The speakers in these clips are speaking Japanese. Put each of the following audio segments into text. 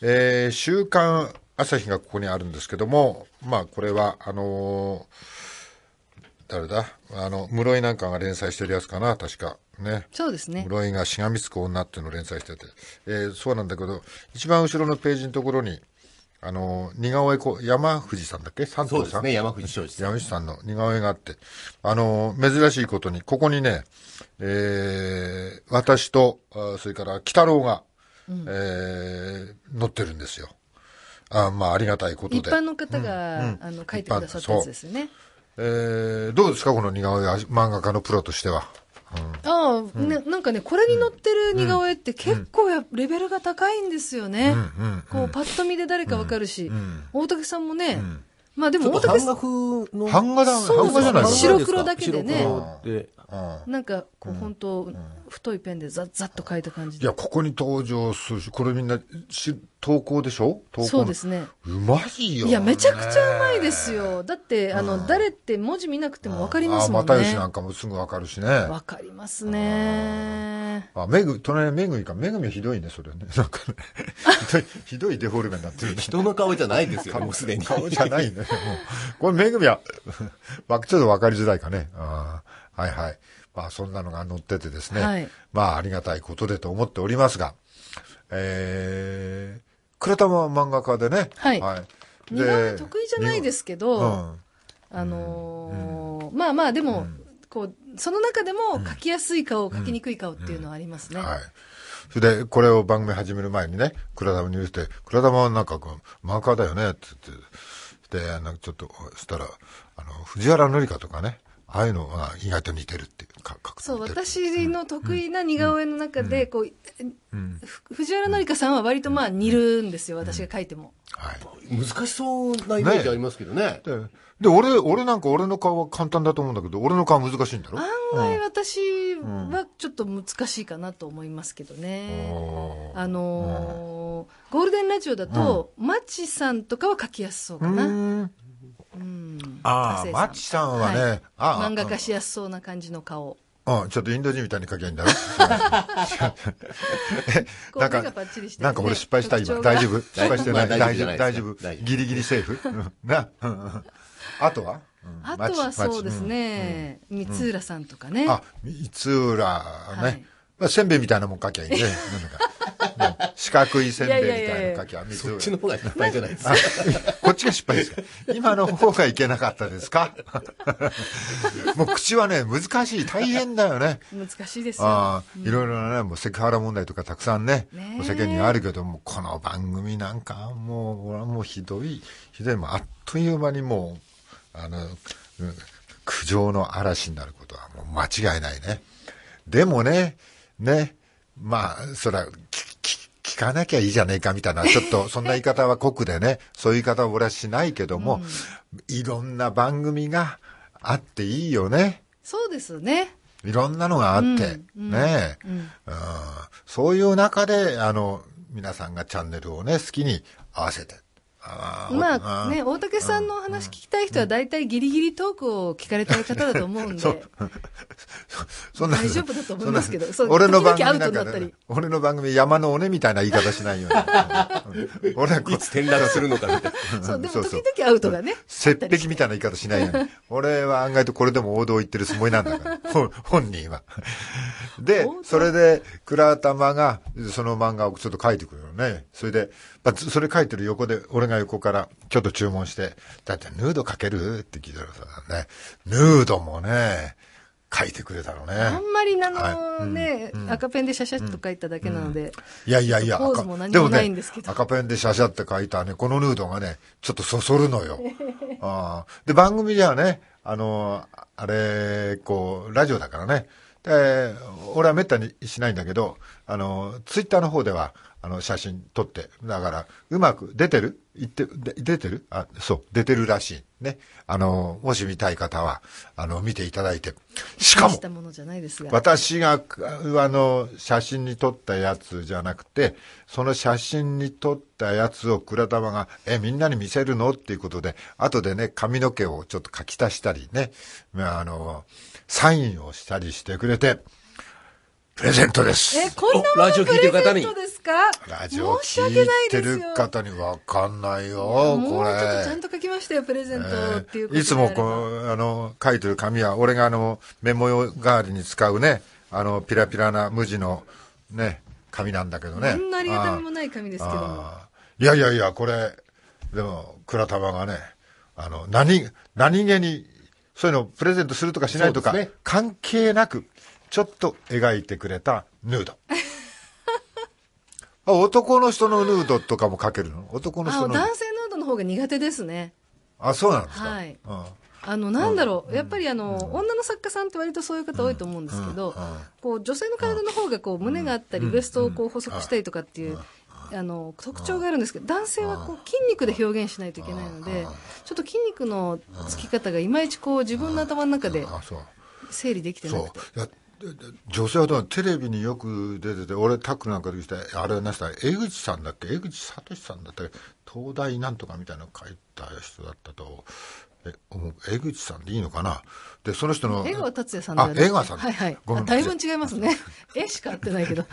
えー、週刊朝日がここにあるんですけども、まあ、これは、あのー、誰だあの、室井なんかが連載してるやつかな、確か。ね。そうですね。室井がしがみつく女っていうのを連載してて。えー、そうなんだけど、一番後ろのページのところに、あの、似顔絵こ、山藤さんだっけ三藤さんそうですね、山藤正さん。山藤さんの似顔絵があって、あの、珍しいことに、ここにね、えー、私と、それから北郎が、うん、えー、載ってるんですよ。あまあ、ありがたいことで。一般の方が、うんあの書いてくださったやつですね。えー、どうですか、この似顔絵、漫画家のプロとしては。うん、ああ、うん、ね、なんかね、これに載ってる似顔絵って結構や、うん、レベルが高いんですよね。こう、パッと見で誰かわかるし、大竹さんもね、まあでも大竹さん。版画の版画だ、版画じゃない白黒だけでね。でなんかこう本当、太いペンでざっざっと書いた感じいやここに登場するしこれみんなし投稿でしょ投稿そうですねうまいよ、ね、いやめちゃくちゃうまいですよだってあの、うん、誰って文字見なくてもわかりますもんね、又吉なんかもすぐわかるしねわかりますねあめぐ隣めぐいかめぐみひどいねそれね なんかねひどいデフォルメになってる、ね、人の顔じゃないですよもうすでに顔じゃないねこれめぐみは ちょっとわかりづらいかねああはいはい。まあそんなのが載っててですね、はい、まあありがたいことでと思っておりますが、えー、倉田は漫画家でね、はい。はい、で得意じゃないですけど、うん、あのーうん、まあまあでも、うん、こう、その中でも書きやすい顔、書きにくい顔っていうのはありますね。はい。それで、これを番組始める前にね、倉田に言って、倉田はなんかこう、マーカーだよね、って言って、で、ちょっと、したら、あの、藤原紀香とかね、ああいうのが意外と似てるっていうかそう私の得意な似顔絵の中で、こう、藤原紀香さんは割とまあ似るんですよ、私が描いても、はい、難しそうなイメージありますけどねで俺俺なんか俺の顔は簡単だと思うんだけど俺の顔難しいんだろ案外私はちょっと難しいかなと思いますけどね、あのゴールデンラジオだと、マチさんとかは描きやすそうかなああ、マッチさんはね、はい、ああ漫画化しやすそうな感じの顔。うん、ちょっとインド人みたいに描けんだろ なんか、ね、なんか俺失敗した今。大丈夫失敗してない。大丈夫、大丈夫。ギリギリセーフ。な。あとはあとはそうですね、三浦さんとかね。あ、三浦ね。まあ、せんべいみたいなもん書きゃいいね。なんか四角いせんべいみたいな書きゃそっちの方が失敗じゃないですか。こっちが失敗ですか。今の方がいけなかったですかもう口はね、難しい。大変だよね。難しいですよ。いろいろなね、もうセクハラ問題とかたくさんね、ね世間にあるけども、この番組なんか、もう、俺はもうひどい、ひどい、もうあっという間にもう、あの、うん、苦情の嵐になることはもう間違いないね。でもね、ね、まあ、そら、聞かなきゃいいじゃねえかみたいな、ちょっとそんな言い方は酷でね、そういう言い方は俺はしないけども、うん、いろんな番組があっていいよね。そうですね。いろんなのがあって、うん、ね、うん、そういう中で、あの、皆さんがチャンネルをね、好きに合わせてまあね、大竹さんのお話聞きたい人は大体ギリギリトークを聞かれたい方だと思うんで。そ そんな大丈夫だと思いますけど、俺の番組んか俺の番組山の尾根みたいな言い方しないように。俺はこいつ転落するのかみたいな。そう、でも時々アウトがね。切壁みたいな言い方しないように。俺は案外とこれでも王道言ってるつもりなんだから、本人は。で、それで倉玉がその漫画をちょっと書いてくるよね。それで、それ書いてる横で俺が横からちょっと注文して、だってヌードかけるって聞いたらね、ヌードもね、書いてくれたのね。あんまりあのね、赤ペンでシャシャっと書いただけなので。いやいやいや、ポも何もないんですけど、赤ペンでシャシャって書いたね、このヌードがね、ちょっとそそるのよ。あで、番組ではね、あの、あれ、こう、ラジオだからね。で、俺はめったにしないんだけど、あの、ツイッターの方では、あの、写真撮って、だから、うまく出てる言って、出てるあ、そう、出てるらしい。ね。あの、もし見たい方は、あの、見ていただいて。しかも、も私が、あの、写真に撮ったやつじゃなくて、その写真に撮ったやつを倉玉が、え、みんなに見せるのっていうことで、後でね、髪の毛をちょっと書き足したりね、あの、サインをしたりしてくれて、プレゼントです。え、こんなラジオ聞いてる方に。ラジオ聞いてる方にわかんないよ、これ。ちょっとちゃんと書きましたよ、プレゼントっていういつもこう、あの、書いてる紙は、俺があの、メモ代わりに使うね、あの、ピラピラな無地の、ね、紙なんだけどね。そんなありがたみもない紙ですけどいやいやいや、これ、でも、倉玉がね、あの、何、何気に、そういうのをプレゼントするとかしないとか、ね、関係なく、ちょっと描いてくれたヌード。男の人のヌードとかも描けるの男の人の男性ヌードの方が苦手ですね。あ、そうなんですか。はい。うんあの、なんだろう、やっぱりあの、女の作家さんって割とそういう方多いと思うんですけど、こう、女性の体の方がこう、胸があったり、ウエストをこう、細くしたりとかっていう、あの、特徴があるんですけど、男性はこう、筋肉で表現しないといけないので、ちょっと筋肉のつき方がいまいちこう、自分の頭の中で整理できてなくて。女性はテレビによく出てて、俺、タックルなんかできて、あれなした江口さんだっけ、江口聡さんだった東大なんとかみたいなの書いた人だったと。え江口さんでいいのかなでその人の江川達也さんあ江川さんはいはいごめんだいぶ違いますね絵 しか合ってないけど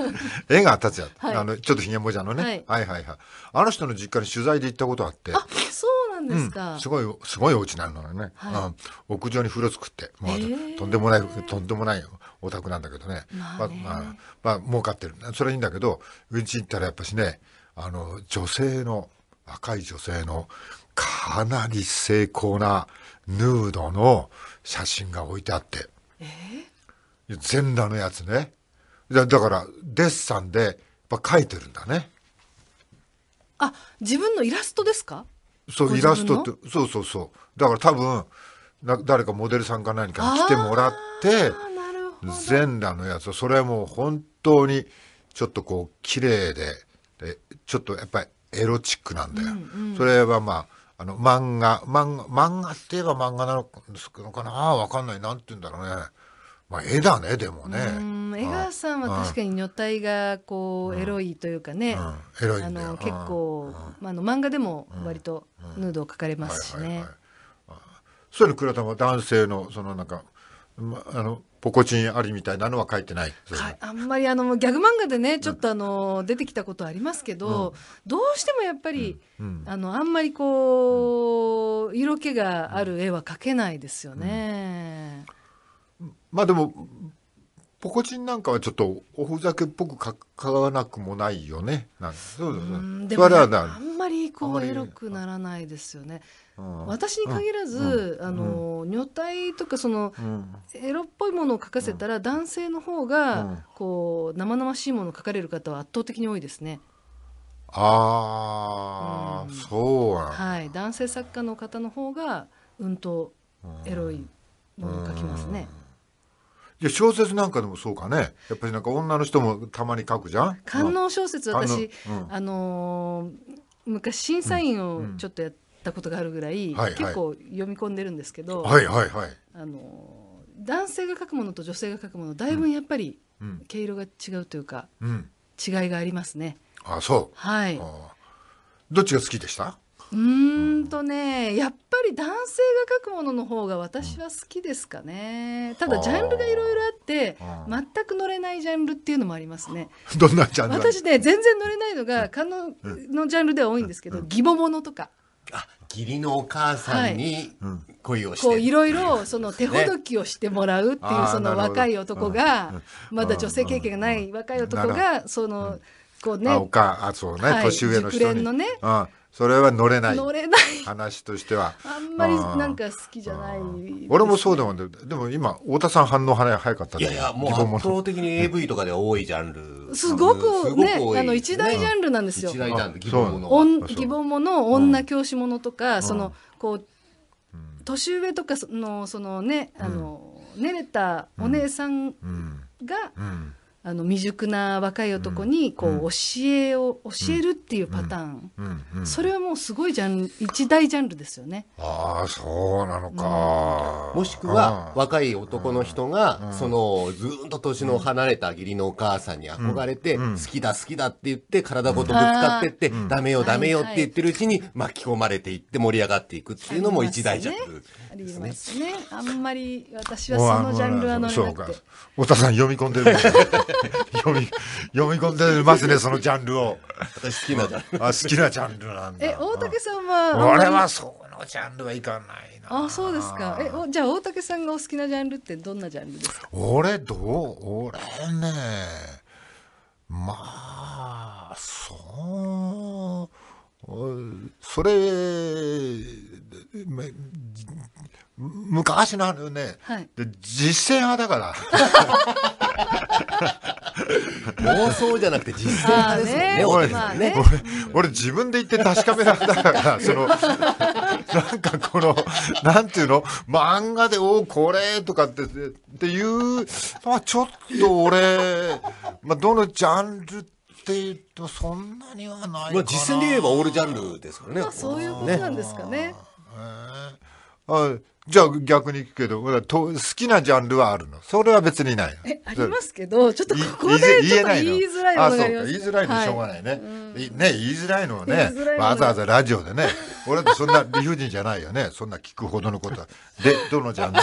江川達也、はい、あのちょっとひげもじゃのね、はい、はいはいはいあの人の実家に取材で行ったことあってあそうんですか、うん、すごいすごいお家なのね、はい、屋上に風呂作って、まあ、とんでもないとんでもないお宅なんだけどねまあね、まあ、まあ、まあ、儲かってるそれいいんだけどうち行ったらやっぱしねあの女性の若い女性のかなり精巧なヌードの写真が置いてあって、えー、全裸のやつねだからデッサンでやっぱ描いてるんだねあ自分のイラストですかそうイラストってそうそうそうだから多分な誰かモデルさんか何かに来てもらって全裸のやつそれはもう本当にちょっとこう綺麗ででちょっとやっぱりエロチックなんだよ、うんうん、それはまああの漫画漫画漫画って言えば漫画なのかなわかんないなんて言うんだろうねまあ、絵だねでもね江川さんは確かに女体がこうエロいというかね、あの結構、うん、あの漫画でも割とヌードを描かれますしね、はいいはい、それ倉田は男性のそのなんか、ま、あのポコチンありみたいなのは書いてないあんまりあのギャグ漫画でねちょっとあの出てきたことありますけど、どうしてもやっぱり、あのあんまりこう、色気がある絵は描けないですよね。まあでも、ポコチンなんかはちょっとおふざけっぽくかかなくもないよね。なんそうですね。あんまりこうエロくならないですよね。私に限らず、あの、女体とかその、エロっぽいものを書かせたら、男性の方が、こう生々しいものを書かれる方は圧倒的に多いですね。ああ、そうはい、男性作家の方の方がうんとエロいものを書きますね。じゃ小説なんかでもそうかねやっぱりなんか女の人もたまに書くじゃん官能小説私、あの昔審査員をちょっとやったことがあるぐらい、結構読み込んでるんですけど、はいはいはい、あの男性が書くものと女性が書くものだいぶやっぱり毛色が違うというか、違いがありますね。あそうはいどっちが好きでしたうんとねやっり男性が書くものの方が私は好きですかね。ただジャンルがいろいろあって、全く乗れないジャンルっていうのもありますね。どんなジャンル私ね、全然乗れないのが、かの、のジャンルでは多いんですけど、義母ものとか。あ義理のお母さんに恋をして、はい、こういろいろその手ほどきをしてもらうっていうその若い男が、まだ女性経験がない若い男がそのこうね、おかあそうね、年上の人に、熟練のね、それは乗れない乗れない話としては。あんまりなんか好きじゃない、ね、俺もそうでもんでも今、太田さん反応早かったいやいや、もう圧倒的に AV とかで多いジャンル。すごくね、あの、一大ジャンルなんですよ。一大ジャンル、義母もの。義母もの、女教師ものとか、その、こう、年上とかの、そのね、あの、寝れたお姉さんが、うんあの未熟な若い男にこう教えを教えるっていうパターン、それはもうすごいジャン一大ジャンルですよね。ああそうなのか、もしくは若い男の人が、そのずっと年の離れた義理のお母さんに憧れて、好きだ好きだって言って体ごとぶつかってって、ダメよダメよって言ってるうちに巻き込まれていって盛り上がっていくっていうのも一大ジャンルですね。ありますね。あんまり私はそのジャンルは乗れなくて。太田さん読み込んでる。読み読み込んでますねそのジャンルを私好きなジャンルあ好きなジャンルなんだえ大竹さんは俺はそのジャンルはいかないなあそうですかえじゃあ大竹さんがお好きなジャンルってどんなジャンルですか俺どう俺ねまあそうそれ昔のあのね、はい、実践派だから。妄想じゃなくて実践派ですもんね。ね俺、ね、俺、俺自分で言って確かめられたから、その、なんかこの、なんていうの、漫画で、おこれとかって、っていう、まあちょっと俺、まあどのジャンルって言うとそんなにはないまあ実践で言えばオールジャンルですからね。まあそういうことなんですかね。えー、あじゃあ逆に聞くけど、好きなジャンルはあるのそれは別にないえ、ありますけど、ちょっとここで言い言いづらいのあ、そうか。言いづらいのしょうがないね。はい、ね、言いづらいのはね、わざわざラジオでね、俺ってそんな理不尽じゃないよね。そんな聞くほどのことは。で、どのジャンル